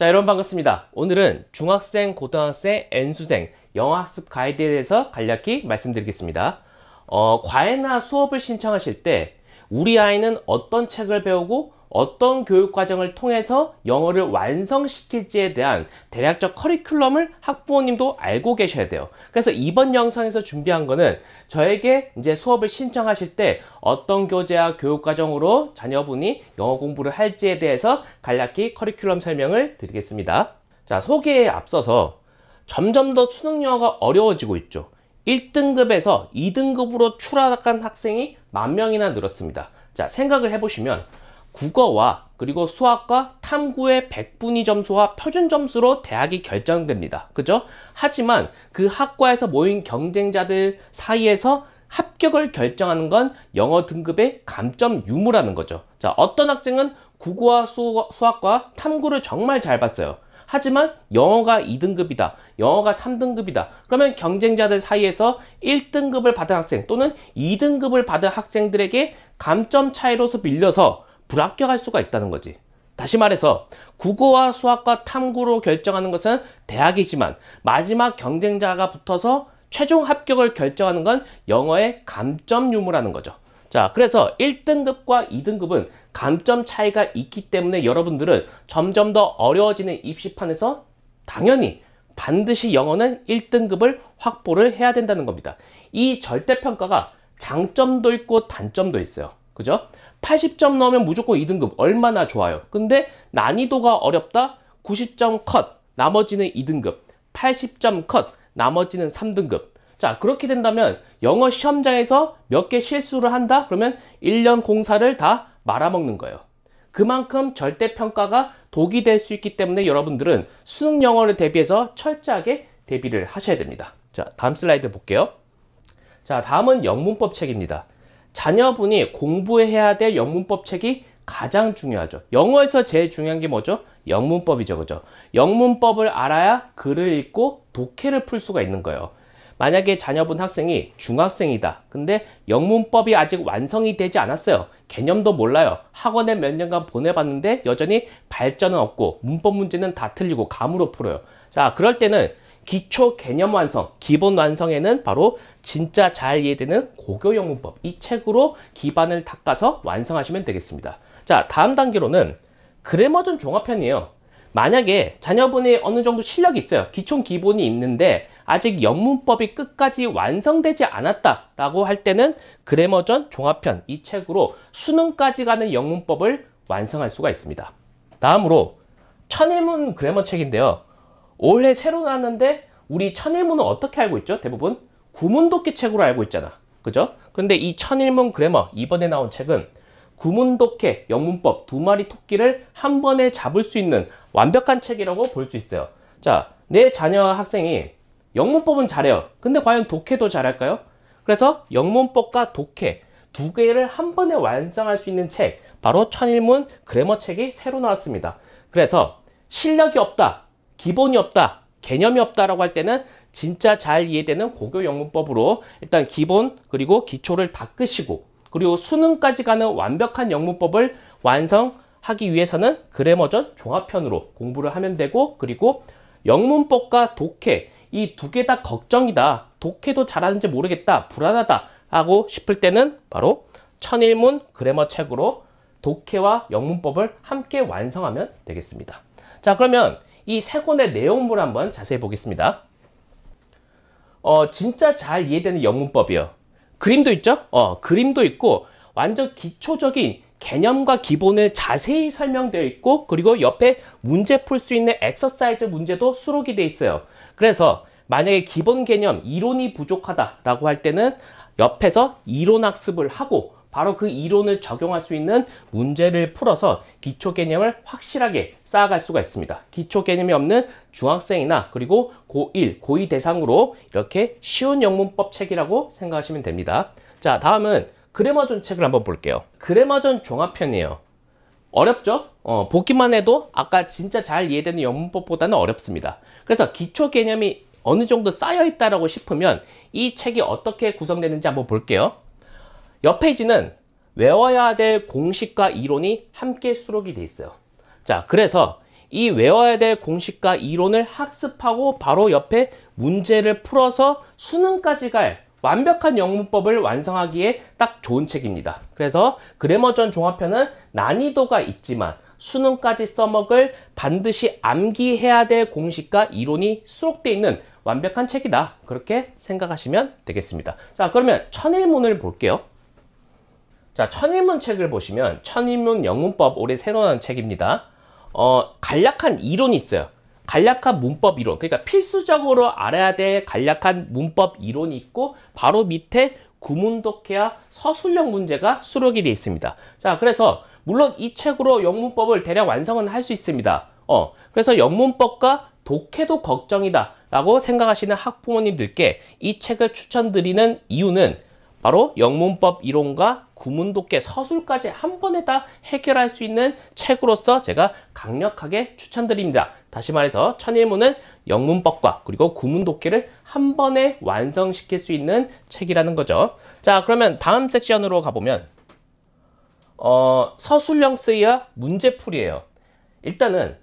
자 여러분 반갑습니다. 오늘은 중학생, 고등학생, N수생 영어학습 가이드에 대해서 간략히 말씀드리겠습니다. 어, 과외나 수업을 신청하실 때 우리 아이는 어떤 책을 배우고 어떤 교육 과정을 통해서 영어를 완성시킬지에 대한 대략적 커리큘럼을 학부모님도 알고 계셔야 돼요. 그래서 이번 영상에서 준비한 거는 저에게 이제 수업을 신청하실 때 어떤 교재와 교육 과정으로 자녀분이 영어 공부를 할지에 대해서 간략히 커리큘럼 설명을 드리겠습니다. 자, 소개에 앞서서 점점 더 수능 영어가 어려워지고 있죠. 1등급에서 2등급으로 추락한 학생이 만 명이나 늘었습니다. 자, 생각을 해보시면 국어와 그리고 수학과 탐구의 백분위 점수와 표준 점수로 대학이 결정됩니다. 그죠? 하지만 그 학과에서 모인 경쟁자들 사이에서 합격을 결정하는 건 영어 등급의 감점 유무라는 거죠. 자, 어떤 학생은 국어와 수, 수학과 탐구를 정말 잘 봤어요. 하지만 영어가 2등급이다. 영어가 3등급이다. 그러면 경쟁자들 사이에서 1등급을 받은 학생 또는 2등급을 받은 학생들에게 감점 차이로서 밀려서 불합격할 수가 있다는 거지. 다시 말해서 국어와 수학과 탐구로 결정하는 것은 대학이지만 마지막 경쟁자가 붙어서 최종 합격을 결정하는 건 영어의 감점 유무라는 거죠. 자, 그래서 1등급과 2등급은 감점 차이가 있기 때문에 여러분들은 점점 더 어려워지는 입시판에서 당연히 반드시 영어는 1등급을 확보를 해야 된다는 겁니다. 이 절대평가가 장점도 있고 단점도 있어요. 그죠? 80점 넣으면 무조건 2등급 얼마나 좋아요 근데 난이도가 어렵다 90점 컷 나머지는 2등급 80점 컷 나머지는 3등급 자 그렇게 된다면 영어 시험장에서 몇 개 실수를 한다 그러면 1년 공사를 다 말아먹는 거예요 그만큼 절대평가가 독이 될 수 있기 때문에 여러분들은 수능 영어를 대비해서 철저하게 대비를 하셔야 됩니다 자 다음 슬라이드 볼게요 자 다음은 영문법 책입니다 자녀분이 공부해야 될 영문법 책이 가장 중요하죠. 영어에서 제일 중요한 게 뭐죠? 영문법이죠. 그죠? 영문법을 알아야 글을 읽고 독해를 풀 수가 있는 거예요. 만약에 자녀분 학생이 중학생이다. 근데 영문법이 아직 완성이 되지 않았어요. 개념도 몰라요. 학원에 몇 년간 보내봤는데 여전히 발전은 없고 문법 문제는 다 틀리고 감으로 풀어요. 자, 그럴 때는 기초 개념 완성, 기본 완성에는 바로 진짜 잘 이해되는 고교영 문법 이 책으로 기반을 닦아서 완성하시면 되겠습니다. 자, 다음 단계로는 그래머전 종합편이에요. 만약에 자녀분이 어느 정도 실력이 있어요. 기초 기본이 있는데 아직 영문법이 끝까지 완성되지 않았다라고 할 때는 그래머전 종합편 이 책으로 수능까지 가는 영문법을 완성할 수가 있습니다. 다음으로 천일문 그래머 책인데요. 올해 새로 나왔는데 우리 천일문은 어떻게 알고 있죠? 대부분 구문독기 책으로 알고 있잖아. 그죠? 그런데 이 천일문 그래머 이번에 나온 책은 구문독해 영문법 두 마리 토끼를 한 번에 잡을 수 있는 완벽한 책이라고 볼 수 있어요. 자, 내 자녀 학생이 영문법은 잘해요. 근데 과연 독해도 잘할까요? 그래서 영문법과 독해 두 개를 한 번에 완성할 수 있는 책 바로 천일문 그래머 책이 새로 나왔습니다. 그래서 실력이 없다. 기본이 없다, 개념이 없다라고 할 때는 진짜 잘 이해되는 고교 영문법으로 일단 기본 그리고 기초를 닦으시고 그리고 수능까지 가는 완벽한 영문법을 완성하기 위해서는 그래머전 종합편으로 공부를 하면 되고 그리고 영문법과 독해 이 두 개 다 걱정이다. 독해도 잘하는지 모르겠다. 불안하다. 하고 싶을 때는 바로 천일문 그래머 책으로 독해와 영문법을 함께 완성하면 되겠습니다. 자 그러면 이세 권의 내용물 한번 자세히 보겠습니다. 어, 진짜 잘 이해되는 영문법이요. 그림도 있죠? 어, 그림도 있고 완전 기초적인 개념과 기본을 자세히 설명되어 있고 그리고 옆에 문제 풀 수 있는 엑서사이즈 문제도 수록이 돼 있어요. 그래서 만약에 기본 개념 이론이 부족하다라고 할 때는 옆에서 이론 학습을 하고 바로 그 이론을 적용할 수 있는 문제를 풀어서 기초 개념을 확실하게 쌓아갈 수가 있습니다. 기초 개념이 없는 중학생이나 그리고 고1, 고2 대상으로 이렇게 쉬운 영문법 책이라고 생각하시면 됩니다. 자, 다음은 그래머존 책을 한번 볼게요. 그래머존 종합편이에요. 어렵죠? 어, 보기만 해도 아까 진짜 잘 이해되는 영문법보다는 어렵습니다. 그래서 기초 개념이 어느 정도 쌓여 있다라고 싶으면 이 책이 어떻게 구성되는지 한번 볼게요. 옆 페이지는 외워야 될 공식과 이론이 함께 수록이 돼 있어요. 자, 그래서 이 외워야 될 공식과 이론을 학습하고 바로 옆에 문제를 풀어서 수능까지 갈 완벽한 영문법을 완성하기에 딱 좋은 책입니다. 그래서 그래머전 종합편은 난이도가 있지만 수능까지 써먹을 반드시 암기해야 될 공식과 이론이 수록되어 있는 완벽한 책이다. 그렇게 생각하시면 되겠습니다. 자, 그러면 천일문을 볼게요. 자, 천일문 책을 보시면 천일문 영문법 올해 새로 나온 책입니다. 어, 간략한 이론이 있어요. 간략한 문법 이론. 그러니까 필수적으로 알아야 될 간략한 문법 이론이 있고 바로 밑에 구문독해와 서술형 문제가 수록이 되어 있습니다. 자, 그래서 물론 이 책으로 영문법을 대략 완성은 할 수 있습니다. 어, 그래서 영문법과 독해도 걱정이다 라고 생각하시는 학부모님들께 이 책을 추천드리는 이유는 바로 영문법 이론과 구문독해 서술까지 한 번에 다 해결할 수 있는 책으로서 제가 강력하게 추천드립니다. 다시 말해서 천일문은 영문법과 그리고 구문독해를 한 번에 완성시킬 수 있는 책이라는 거죠. 자 그러면 다음 섹션으로 가보면 어, 서술형 쓰이와 문제풀이에요. 일단은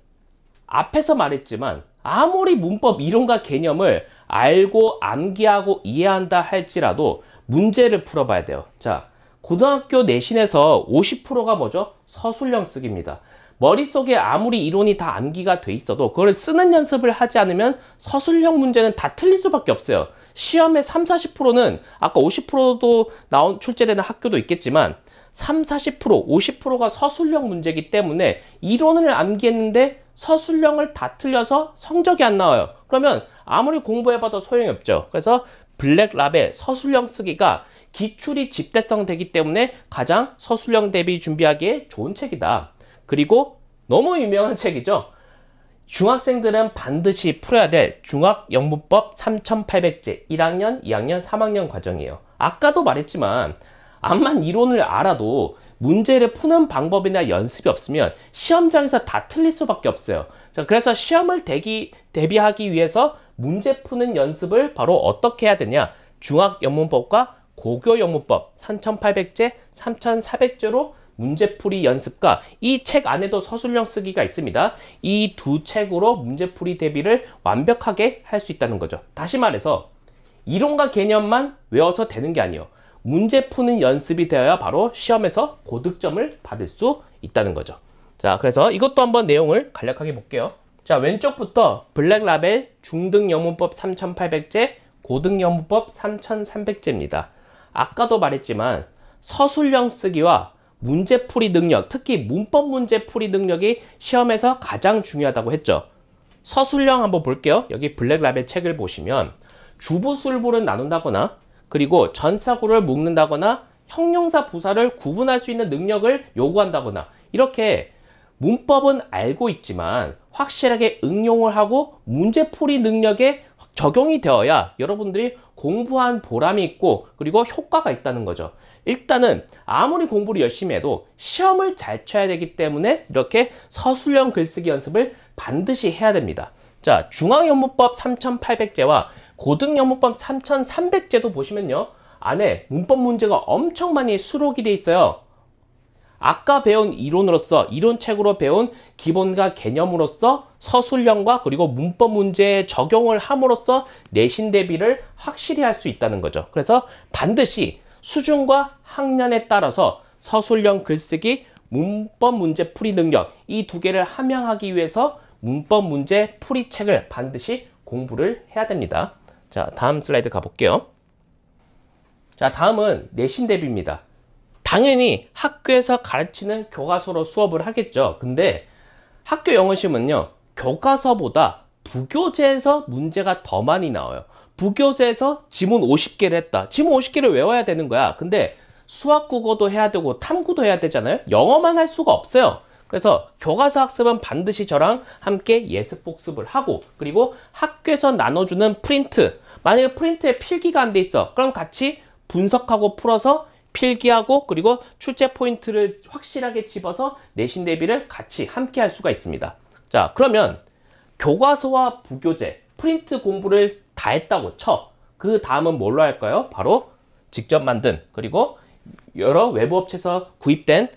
앞에서 말했지만 아무리 문법 이론과 개념을 알고 암기하고 이해한다 할지라도 문제를 풀어봐야 돼요. 자, 고등학교 내신에서 50%가 뭐죠? 서술형 쓰기입니다. 머릿속에 아무리 이론이 다 암기가 돼 있어도 그걸 쓰는 연습을 하지 않으면 서술형 문제는 다 틀릴 수밖에 없어요. 시험의 3, 40%는 아까 50%도 나온 출제되는 학교도 있겠지만 3, 40%, 50%가 서술형 문제이기 때문에 이론을 암기했는데 서술형을 다 틀려서 성적이 안 나와요. 그러면 아무리 공부해봐도 소용이 없죠. 그래서 블랙라벨 서술형 쓰기가 기출이 집대성 되기 때문에 가장 서술형 대비 준비하기에 좋은 책이다. 그리고 너무 유명한 책이죠. 중학생들은 반드시 풀어야 될 중학영문법 3800제 1학년, 2학년, 3학년 과정이에요. 아까도 말했지만 암만 이론을 알아도 문제를 푸는 방법이나 연습이 없으면 시험장에서 다 틀릴 수밖에 없어요. 자, 그래서 시험을 대기, 대비하기 위해서 문제 푸는 연습을 바로 어떻게 해야 되냐? 중학연문법과고교연문법 3800제, 3400제로 문제풀이 연습과 이 책 안에도 서술형 쓰기가 있습니다. 이 두 책으로 문제풀이 대비를 완벽하게 할 수 있다는 거죠. 다시 말해서 이론과 개념만 외워서 되는 게 아니에요. 문제 푸는 연습이 되어야 바로 시험에서 고득점을 받을 수 있다는 거죠. 자, 그래서 이것도 한번 내용을 간략하게 볼게요. 자, 왼쪽부터 블랙라벨 중등영문법 3800제, 고등영문법 3300제입니다. 아까도 말했지만 서술형 쓰기와 문제풀이 능력, 특히 문법 문제풀이 능력이 시험에서 가장 중요하다고 했죠. 서술형 한번 볼게요. 여기 블랙라벨 책을 보시면 주부술부를 나눈다거나 그리고 전사구를 묶는다거나 형용사 부사를 구분할 수 있는 능력을 요구한다거나 이렇게 문법은 알고 있지만 확실하게 응용을 하고 문제풀이 능력에 적용이 되어야 여러분들이 공부한 보람이 있고 그리고 효과가 있다는 거죠. 일단은 아무리 공부를 열심히 해도 시험을 잘 쳐야 되기 때문에 이렇게 서술형 글쓰기 연습을 반드시 해야 됩니다. 자, 중앙연문법 3800제와 고등영문법 3300제도 보시면요. 안에 문법 문제가 엄청 많이 수록이 돼 있어요. 아까 배운 이론으로서 이론책으로 배운 기본과 개념으로서 서술형과 그리고 문법 문제에 적용을 함으로써 내신 대비를 확실히 할 수 있다는 거죠. 그래서 반드시 수준과 학년에 따라서 서술형 글쓰기, 문법 문제 풀이 능력 이 두 개를 함양하기 위해서 문법 문제 풀이 책을 반드시 공부를 해야 됩니다. 자, 다음 슬라이드 가볼게요. 자, 다음은 내신 대비입니다. 당연히 학교에서 가르치는 교과서로 수업을 하겠죠. 근데 학교 영어시험은요, 교과서보다 부교재에서 문제가 더 많이 나와요. 부교재에서 지문 50개를 했다. 지문 50개를 외워야 되는 거야. 근데 수학 국어도 해야 되고 탐구도 해야 되잖아요. 영어만 할 수가 없어요. 그래서 교과서 학습은 반드시 저랑 함께 예습 복습을 하고 그리고 학교에서 나눠주는 프린트 만약에 프린트에 필기가 안 돼 있어 그럼 같이 분석하고 풀어서 필기하고 그리고 출제 포인트를 확실하게 집어서 내신 대비를 같이 함께 할 수가 있습니다 자 그러면 교과서와 부교재 프린트 공부를 다 했다고 쳐 그 다음은 뭘로 할까요? 바로 직접 만든 그리고 여러 외부 업체에서 구입된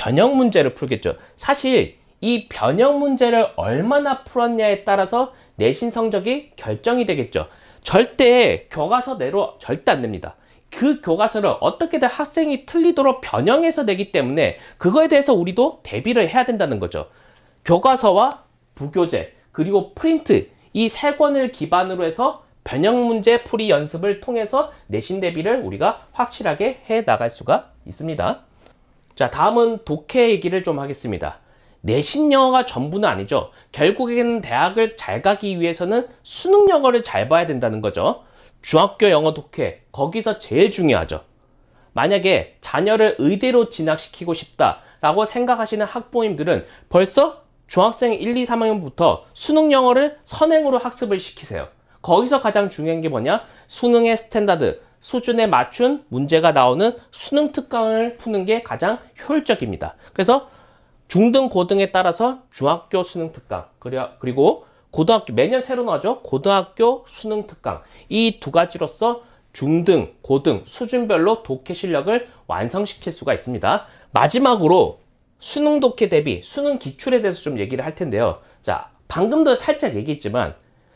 변형 문제를 풀겠죠. 사실 이 변형 문제를 얼마나 풀었냐에 따라서 내신 성적이 결정이 되겠죠. 절대 교과서 대로 절대 안 됩니다. 그 교과서를 어떻게든 학생이 틀리도록 변형해서 내기 때문에 그거에 대해서 우리도 대비를 해야 된다는 거죠. 교과서와 부교재 그리고 프린트 이 세 권을 기반으로 해서 변형 문제 풀이 연습을 통해서 내신 대비를 우리가 확실하게 해 나갈 수가 있습니다. 자, 다음은 독해 얘기를 좀 하겠습니다. 내신 영어가 전부는 아니죠. 결국에는 대학을 잘 가기 위해서는 수능 영어를 잘 봐야 된다는 거죠. 중학교 영어 독해, 거기서 제일 중요하죠. 만약에 자녀를 의대로 진학시키고 싶다라고 생각하시는 학부모님들은 벌써 중학생 1, 2, 3학년부터 수능 영어를 선행으로 학습을 시키세요. 거기서 가장 중요한 게 뭐냐? 수능의 스탠다드, 수준에 맞춘 문제가 나오는 수능 특강을 푸는 게 가장 효율적입니다. 그래서 중등 고등에 따라서 중학교 수능 특강 그리고 고등학교 매년 새로 나오죠 고등학교 수능 특강 이 두 가지로서 중등 고등 수준별로 독해 실력을 완성시킬 수가 있습니다 마지막으로 수능 독해 대비 수능 기출에 대해서 좀 얘기를 할 텐데요 자 방금도 살짝 얘기했지만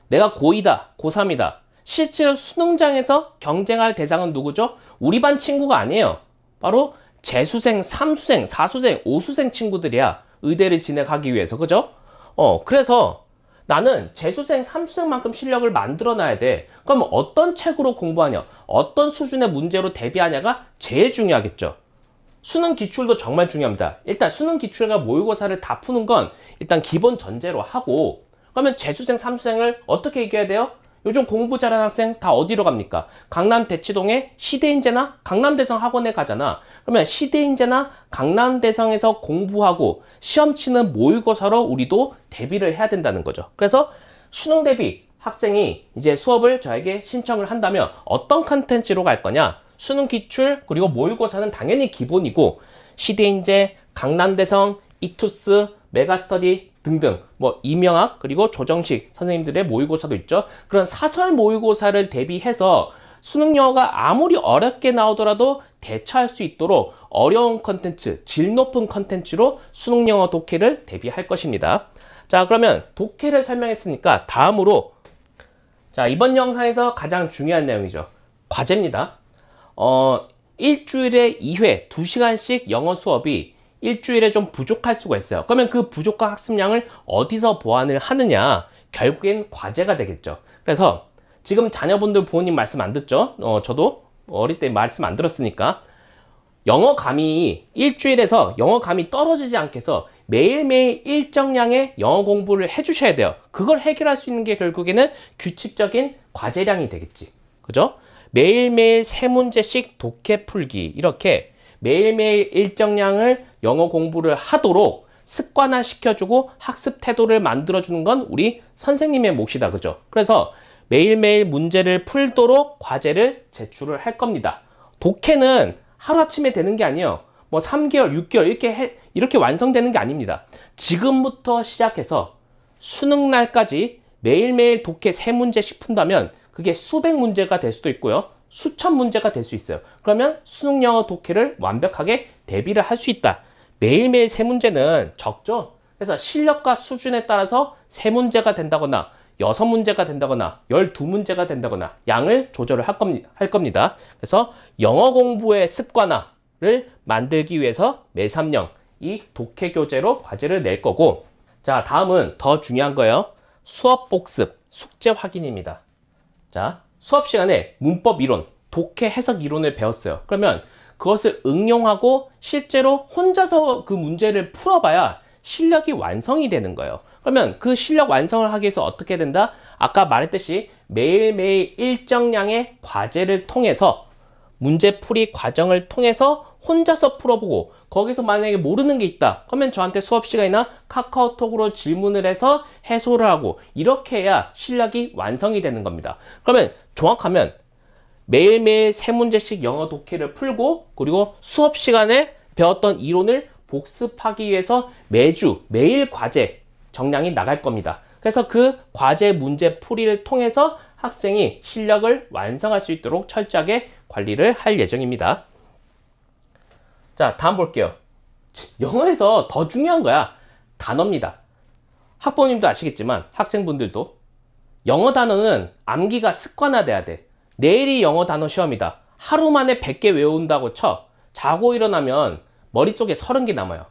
내가 고2다 고3이다 실제 수능장에서 경쟁할 대상은 누구죠? 우리 반 친구가 아니에요. 바로 재수생, 삼수생, 사수생, 오수생 친구들이야. 의대를 진행하기 위해서. 그죠? 어, 그래서 나는 재수생, 삼수생만큼 실력을 만들어놔야 돼. 그럼 어떤 책으로 공부하냐? 어떤 수준의 문제로 대비하냐가 제일 중요하겠죠. 수능 기출도 정말 중요합니다. 일단 수능 기출과 모의고사를 다 푸는 건 일단 기본 전제로 하고 그러면 재수생, 삼수생을 어떻게 이겨야 돼요? 요즘 공부 잘하는 학생 다 어디로 갑니까? 강남 대치동에 시대인재나 강남대성 학원에 가잖아. 그러면 시대인재나 강남대성에서 공부하고 시험 치는 모의고사로 우리도 대비를 해야 된다는 거죠. 그래서 수능 대비 학생이 이제 수업을 저에게 신청을 한다면 어떤 컨텐츠로 갈 거냐? 수능 기출 그리고 모의고사는 당연히 기본이고 시대인재, 강남대성, 이투스, 메가스터디, 등등 뭐 임영학 그리고 조정식 선생님들의 모의고사도 있죠. 그런 사설 모의고사를 대비해서 수능 영어가 아무리 어렵게 나오더라도 대처할 수 있도록 어려운 컨텐츠, 질 높은 컨텐츠로 수능 영어 독해를 대비할 것입니다. 자 그러면 독해를 설명했으니까 다음으로 자 이번 영상에서 가장 중요한 내용이죠. 과제입니다. 어 일주일에 2회, 2시간씩 영어 수업이 일주일에 좀 부족할 수가 있어요. 그러면 그 부족한 학습량을 어디서 보완을 하느냐 결국엔 과제가 되겠죠. 그래서 지금 자녀분들 부모님 말씀 안 듣죠? 어, 저도 어릴 때 말씀 안 들었으니까 영어 감이 일주일에서 영어 감이 떨어지지 않게 해서 매일매일 일정량의 영어 공부를 해주셔야 돼요. 그걸 해결할 수 있는 게 결국에는 규칙적인 과제량이 되겠지. 그죠? 매일매일 세 문제씩 독해 풀기 이렇게 매일매일 일정량을 영어 공부를 하도록 습관화 시켜주고 학습 태도를 만들어주는 건 우리 선생님의 몫이다. 그죠? 그래서 매일매일 문제를 풀도록 과제를 제출을 할 겁니다. 독해는 하루아침에 되는 게 아니에요. 뭐 3개월, 6개월 이렇게 해, 이렇게 완성되는 게 아닙니다. 지금부터 시작해서 수능 날까지 매일매일 독해 3문제씩 푼다면 그게 수백 문제가 될 수도 있고요. 수천 문제가 될 수 있어요. 그러면 수능 영어 독해를 완벽하게 대비를 할 수 있다. 매일매일 세 문제는 적죠. 그래서 실력과 수준에 따라서 세 문제가 된다거나 여섯 문제가 된다거나 열두 문제가 된다거나 양을 조절을 할, 겁니, 할 겁니다. 그래서 영어 공부의 습관화를 만들기 위해서 매삼령 이 독해 교재로 과제를 낼 거고 자 다음은 더 중요한 거예요. 수업 복습 숙제 확인입니다. 자 수업 시간에 문법 이론, 독해 해석 이론을 배웠어요. 그러면 그것을 응용하고 실제로 혼자서 그 문제를 풀어봐야 실력이 완성이 되는 거예요. 그러면 그 실력 완성을 하기 위해서 어떻게 된다? 아까 말했듯이 매일매일 일정량의 과제를 통해서 문제풀이 과정을 통해서 혼자서 풀어보고 거기서 만약에 모르는 게 있다 그러면 저한테 수업 시간이나 카카오톡으로 질문을 해서 해소를 하고 이렇게 해야 실력이 완성이 되는 겁니다 그러면 정확하면 매일매일 세 문제씩 영어 독해를 풀고 그리고 수업 시간에 배웠던 이론을 복습하기 위해서 매주 매일 과제 정량이 나갈 겁니다. 그래서 그 과제 문제 풀이를 통해서 학생이 실력을 완성할 수 있도록 철저하게 관리를 할 예정입니다. 자, 다음 볼게요. 영어에서 더 중요한 거야. 단어입니다. 학부모님도 아시겠지만 학생분들도 영어 단어는 암기가 습관화돼야 돼. 내일이 영어 단어 시험이다. 하루 만에 100개 외운다고 쳐. 자고 일어나면 머릿속에 30개 남아요.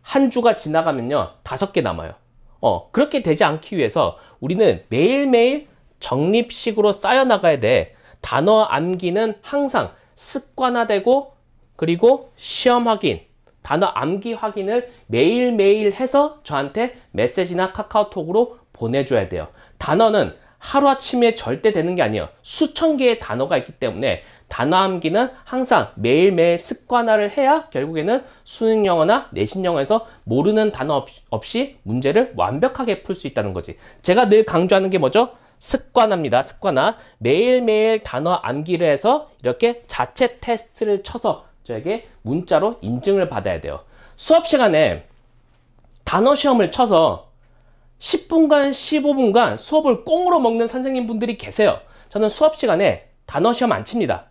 한 주가 지나가면요. 5개 남아요. 어, 그렇게 되지 않기 위해서 우리는 매일매일 정립식으로 쌓여나가야 돼. 단어 암기는 항상 습관화되고 그리고 시험 확인, 단어 암기 확인을 매일매일 해서 저한테 메시지나 카카오톡으로 보내줘야 돼요. 단어는 하루아침에 절대 되는 게 아니에요. 수천 개의 단어가 있기 때문에 단어 암기는 항상 매일매일 습관화를 해야 결국에는 수능 영어나 내신 영어에서 모르는 단어 없이 문제를 완벽하게 풀 수 있다는 거지. 제가 늘 강조하는 게 뭐죠? 습관화입니다. 습관화. 매일매일 단어 암기를 해서 이렇게 자체 테스트를 쳐서 저에게 문자로 인증을 받아야 돼요. 수업 시간에 단어 시험을 쳐서 10분간, 15분간 수업을 꽁으로 먹는 선생님분들이 계세요. 저는 수업 시간에 단어 시험 안 칩니다.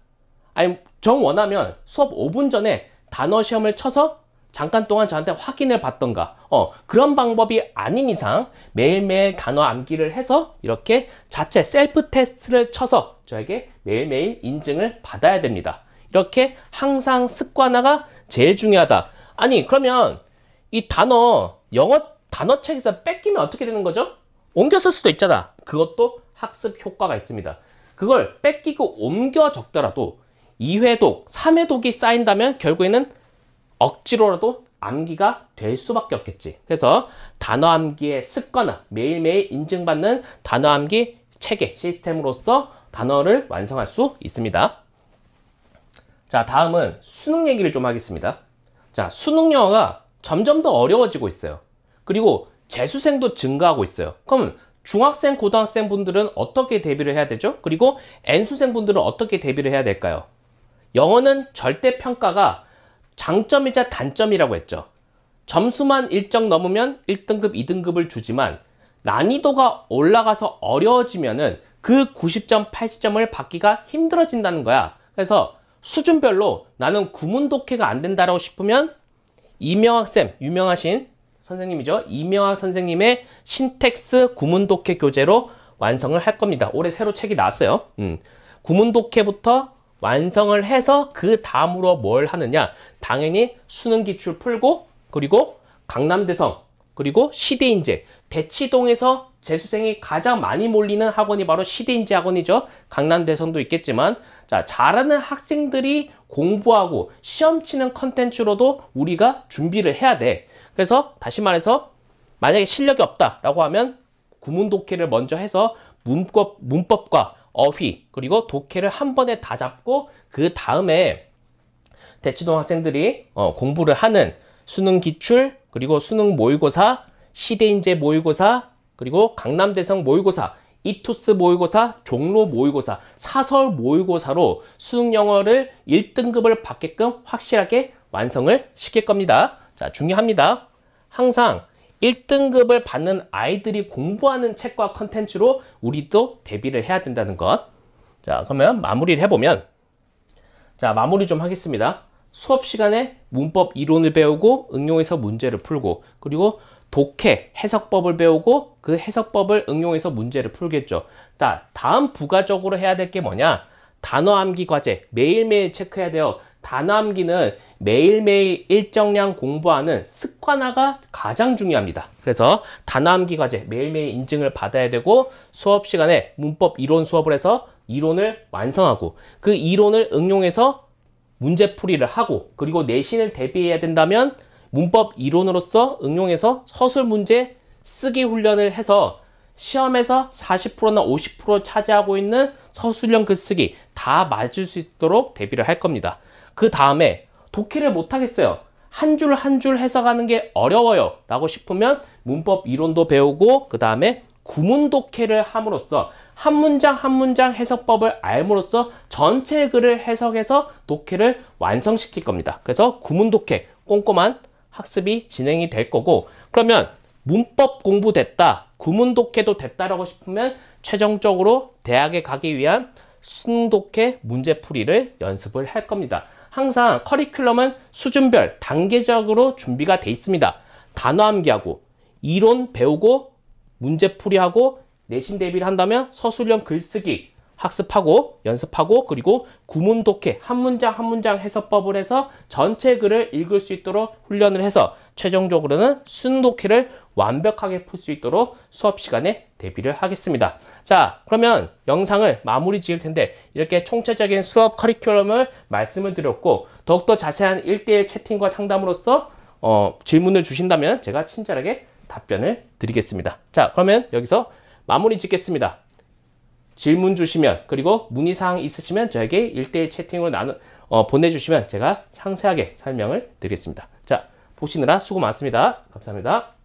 아니, 정 원하면 수업 5분 전에 단어 시험을 쳐서 잠깐 동안 저한테 확인을 받던가 어, 그런 방법이 아닌 이상 매일매일 단어 암기를 해서 이렇게 자체 셀프 테스트를 쳐서 저에게 매일매일 인증을 받아야 됩니다. 이렇게 항상 습관화가 제일 중요하다. 아니 그러면 이 단어 영어 단어책에서 뺏기면 어떻게 되는 거죠? 옮겼을 수도 있잖아. 그것도 학습 효과가 있습니다. 그걸 뺏기고 옮겨 적더라도 2회독, 3회독이 쌓인다면 결국에는 억지로라도 암기가 될 수밖에 없겠지. 그래서 단어 암기의 습관화, 매일매일 인증받는 단어 암기 체계, 시스템으로서 단어를 완성할 수 있습니다. 자, 다음은 수능 얘기를 좀 하겠습니다. 자, 수능 영어가 점점 더 어려워지고 있어요. 그리고 재수생도 증가하고 있어요. 그럼 중학생, 고등학생 분들은 어떻게 대비를 해야 되죠? 그리고 N수생 분들은 어떻게 대비를 해야 될까요? 영어는 절대 평가가 장점이자 단점이라고 했죠. 점수만 일정 넘으면 1등급, 2등급을 주지만 난이도가 올라가서 어려워지면은 그 90점, 80점을 받기가 힘들어진다는 거야. 그래서 수준별로 나는 구문 독해가 안 된다라고 싶으면 이명학쌤, 유명하신 선생님이죠. 이명학 선생님의 신텍스 구문독해 교재로 완성을 할 겁니다. 올해 새로 책이 나왔어요. 음. 구문독해부터 완성을 해서 그 다음으로 뭘 하느냐. 당연히 수능 기출 풀고 그리고 강남대성 그리고 시대인재 대치동에서 재수생이 가장 많이 몰리는 학원이 바로 시대인재 학원이죠. 강남대성도 있겠지만 자 잘하는 학생들이 공부하고 시험 치는 컨텐츠로도 우리가 준비를 해야 돼. 그래서 다시 말해서 만약에 실력이 없다라고 하면 구문 독해를 먼저 해서 문법, 문법과 어휘 그리고 독해를 한 번에 다 잡고 그 다음에 대치동 학생들이 어, 공부를 하는 수능 기출 그리고 수능 모의고사 시대인재 모의고사 그리고 강남대성 모의고사 이투스 모의고사, 종로 모의고사, 사설 모의고사로 수능 영어를 1등급을 받게끔 확실하게 완성을 시킬 겁니다. 자, 중요합니다. 항상 1등급을 받는 아이들이 공부하는 책과 컨텐츠로 우리도 대비를 해야 된다는 것. 자, 그러면 마무리를 해보면 자, 마무리 좀 하겠습니다. 수업 시간에 문법 이론을 배우고 응용해서 문제를 풀고 그리고 독해, 해석법을 배우고 그 해석법을 응용해서 문제를 풀겠죠. 자, 다음 부가적으로 해야 될 게 뭐냐? 단어 암기 과제 매일매일 체크해야 돼요. 단암기는 매일매일 일정량 공부하는 습관화가 가장 중요합니다. 그래서 단암기 과제 매일매일 인증을 받아야 되고 수업 시간에 문법 이론 수업을 해서 이론을 완성하고 그 이론을 응용해서 문제풀이를 하고 그리고 내신을 대비해야 된다면 문법 이론으로서 응용해서 서술 문제 쓰기 훈련을 해서 시험에서 40%나 50% 차지하고 있는 서술형 글쓰기 다 맞을 수 있도록 대비를 할 겁니다. 그 다음에 독해를 못하겠어요. 한 줄 한 줄 해석하는 게 어려워요. 라고 싶으면 문법 이론도 배우고 그 다음에 구문 독해를 함으로써 한 문장 한 문장 해석법을 알므로써 전체 글을 해석해서 독해를 완성시킬 겁니다. 그래서 구문 독해 꼼꼼한 학습이 진행이 될 거고 그러면 문법 공부됐다, 구문 독해도 됐다라고 싶으면 최종적으로 대학에 가기 위한 순 독해 문제풀이를 연습을 할 겁니다. 항상 커리큘럼은 수준별 단계적으로 준비가 돼 있습니다. 단어 암기하고 이론 배우고 문제 풀이하고 내신 대비를 한다면 서술형 글쓰기 학습하고 연습하고 그리고 구문 독해 한 문장 한 문장 해석법을 해서 전체 글을 읽을 수 있도록 훈련을 해서 최종적으로는 순독해를 완벽하게 풀 수 있도록 수업 시간에 대비를 하겠습니다. 자 그러면 영상을 마무리 지을 텐데 이렇게 총체적인 수업 커리큘럼을 말씀을 드렸고 더욱더 자세한 일대일 채팅과 상담으로써 어, 질문을 주신다면 제가 친절하게 답변을 드리겠습니다. 자 그러면 여기서 마무리 짓겠습니다. 질문 주시면 그리고 문의사항 있으시면 저에게 일대일 채팅으로 나눠, 어, 보내주시면 제가 상세하게 설명을 드리겠습니다. 자 보시느라 수고 많습니다. 감사합니다.